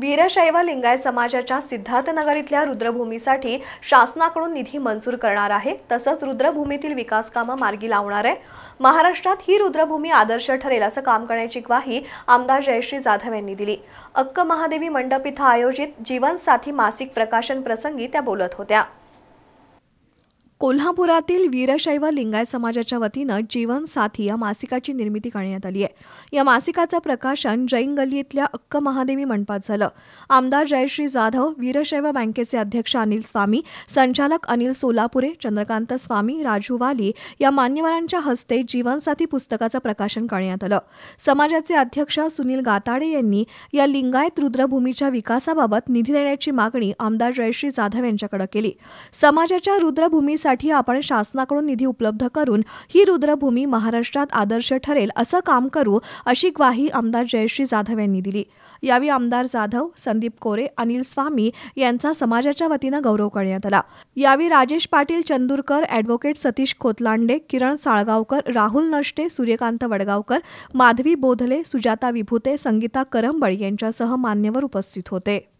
वीरशैव लिंगायत समाजाच्या सिद्धार्थनगर इथल्या रुद्रभूमीसाठी शासनाकडून निधी मंजूर करणार आहे तसंच रुद्रभूमीतील विकासकामं मार्गी लावणार आहे महाराष्ट्रात ही रुद्रभूमी आदर्श ठरेल असं काम करण्याची ग्वाही आमदार जयश्री जाधव यांनी दिली अक्क महादेवी मंडप इथं आयोजित जीवनसाथी मासिक प्रकाशन प्रसंगी त्या बोलत होत्या कोल्हापुरातील वीरशैव लिंगायत समाजाच्या वतीनं जीवन साथी या मासिकाची निर्मिती करण्यात आली आहे या मासिकाचं प्रकाशन जैन गल्ली इथल्या अक्क महादेवी मंडपात झालं आमदार जयश्री जाधव वीरशैव बँकेचे अध्यक्ष अनिल स्वामी संचालक अनिल सोलापुरे चंद्रकांत स्वामी राजू वाली या मान्यवरांच्या हस्ते जीवनसाथी पुस्तकाचं प्रकाशन करण्यात आलं समाजाचे अध्यक्ष सुनील गाताडे यांनी या लिंगायत रुद्रभूमीच्या विकासाबाबत निधी देण्याची मागणी आमदार जयश्री जाधव यांच्याकडे केली समाजाच्या रुद्रभूमी साठी आपण शासनाकडून निधी उपलब्ध करून ही रुद्रभूमी महाराष्ट्रात आदर्श ठरेल असं काम करू अशी ग्वाही आमदार जयश्री जाधव यांनी दिली यावेळी आमदार जाधव संदीप कोरे अनिल स्वामी यांचा समाजाच्या वतीनं गौरव करण्यात आला यावेळी राजेश पाटील चंदूरकर अॅडव्होकेट सतीश खोतलांडे किरण साळगावकर राहुल नष्टे सूर्यकांत वडगावकर माधवी बोधले सुजाता विभूते संगीता करंबळ यांच्यासह मान्यवर उपस्थित होते